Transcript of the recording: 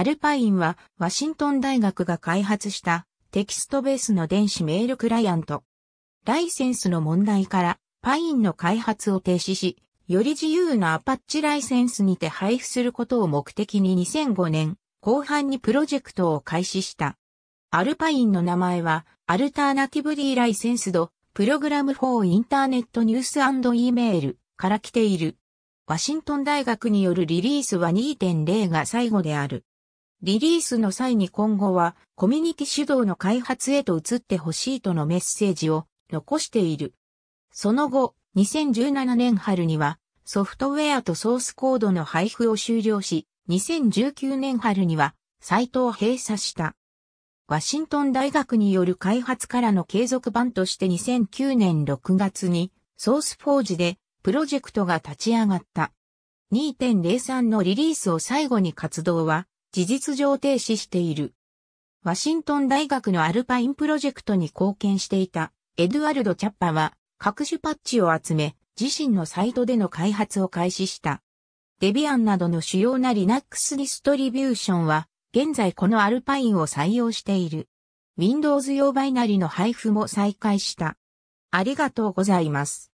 アルパインはワシントン大学が開発したテキストベースの電子メールクライアント。ライセンスの問題からパインの開発を停止し、より自由なアパッチライセンスにて配布することを目的に2005年後半にプロジェクトを開始した。アルパインの名前はアルターナティブリーライセンスドプログラム4インターネットニュース &E メールから来ている。ワシントン大学によるリリースは2.0が最後である。リリースの際に今後はコミュニティ主導の開発へと移ってほしいとのメッセージを残している。その後、2017年春にはソフトウェアとソースコードの配布を終了し、2019年春にはサイトを閉鎖した。ワシントン大学による開発からの継続版として2009年6月にソースフォージでプロジェクトが立ち上がった。2.03のリリースを最後に活動は事実上停止している。ワシントン大学のアルパインプロジェクトに貢献していたエドワルド・チャッパは各種パッチを集め自身のサイトでの開発を開始した。デビアンなどの主要な Linux ディストリビューションは現在このアルパインを採用している。Windows 用バイナリの配布も再開した。ありがとうございます。